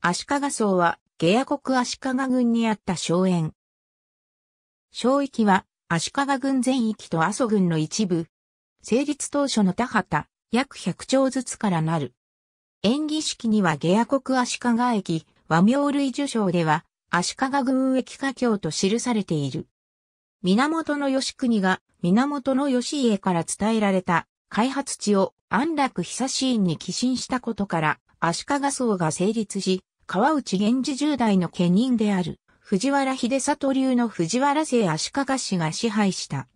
足利荘は、下野国足利郡にあった荘園。荘域は、足利郡全域と阿蘇郡の一部。成立当初の田畑、約100丁ずつからなる。演技式には下野国足利駅、和名類受賞では、足利郡駅華郷と記されている。源義国が源義家から伝えられた開発地を安楽久し院に寄進したことから、足利僧が成立し、川内源氏十代の家人である、藤原秀里流の藤原姓足利氏が支配した。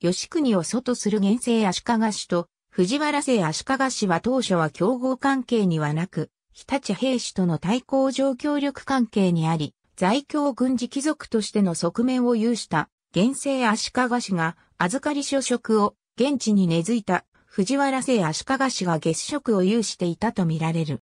吉国を祖とする源姓足利氏と、藤原姓足利氏は当初は競合関係にはなく、日立平氏との対抗上協力関係にあり、在京軍事貴族としての側面を有した、源姓足利氏が預かり所職を現地に根付いた藤原聖足利氏が月食を有していたとみられる。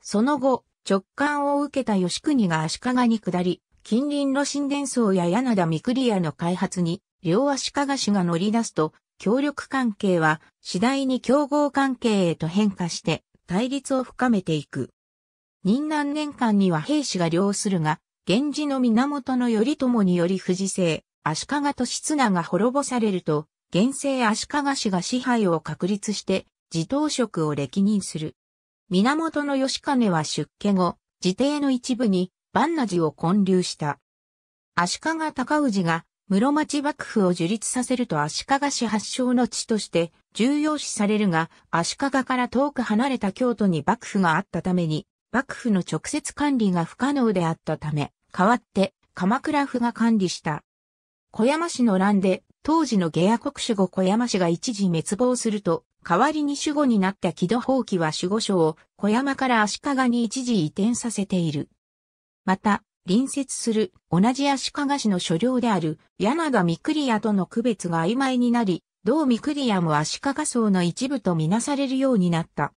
その後、直感を受けた吉国が足利に下り、近隣の神殿層や柳田三栗屋の開発に、両足利氏が乗り出すと、協力関係は次第に競合関係へと変化して、対立を深めていく。任南年間には兵士が領するが、源氏の源頼朝により富士勢、足利と綱が滅ぼされると、現世足利氏が支配を確立して、自頭職を歴任する。源義兼は出家後、自邸の一部に、万那寺を建立した。足利尊氏が、室町幕府を樹立させると足利氏発祥の地として重要視されるが、足利から遠く離れた京都に幕府があったために、幕府の直接管理が不可能であったため、代わって鎌倉府が管理した。小山市の乱で当時の下野国守護小山氏が一時滅亡すると、代わりに守護になった木戸宝器は守護所を小山から足利に一時移転させている。また、隣接する同じ足利市の所領である柳田三栗屋との区別が曖昧になり、同三栗屋も足利層の一部とみなされるようになった。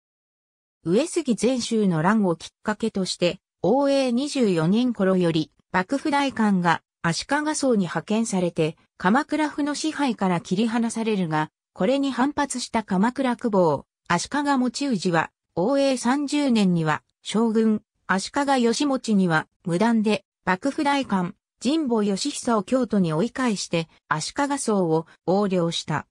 上杉全州の乱をきっかけとして、応永24年頃より幕府大官が足利荘に派遣されて、鎌倉府の支配から切り離されるが、これに反発した鎌倉久保、足利持氏は、応永30年には、将軍、足利義持には、無断で、幕府大官、神保義久を京都に追い返して、足利荘を横領した。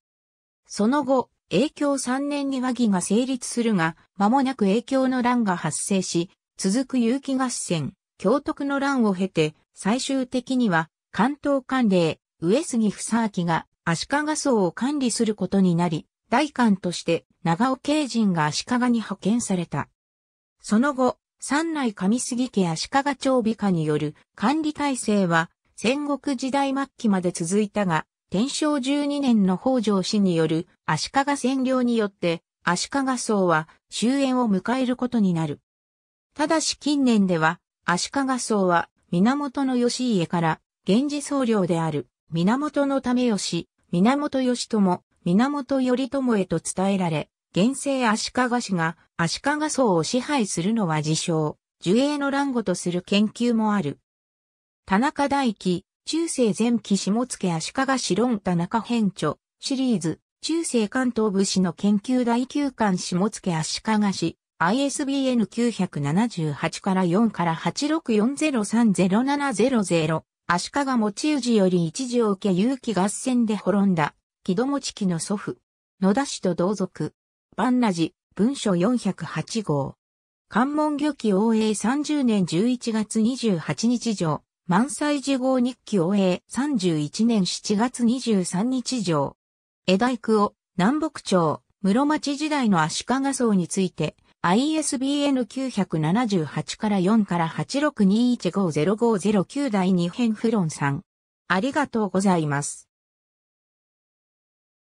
その後、永響3年に和議が成立するが、間もなく永響の乱が発生し、続く有機合戦、京徳の乱を経て、最終的には関東管領、上杉房明が足利荘を管理することになり、大官として長尾慶人が足利に派遣された。その後、三内上杉家足利町美化による管理体制は戦国時代末期まで続いたが、天正12年の北条氏による足利占領によって足利荘は終焉を迎えることになる。ただし近年では足利荘は源義家から、源氏僧侶である、源の為義、源義朝、源頼朝へと伝えられ、現世足利氏が足利僧を支配するのは自称、樹影の乱語とする研究もある。田中大輝、中世前期下野足利氏論田中編著、シリーズ、中世関東武士の研究第9巻下野足利氏、ISBN 978から4から864030700足利持氏より一時を受け有機合戦で滅んだ、木戸持木の祖父、野田氏と同族、万ラ寺文書408号。関門漁期応永30年11月28日上、満載事号日記応永31年7月23日上。江大工を南北朝、室町時代の足利荘について、ISBN 978から4から862150509第2編フロンさん。ありがとうございます。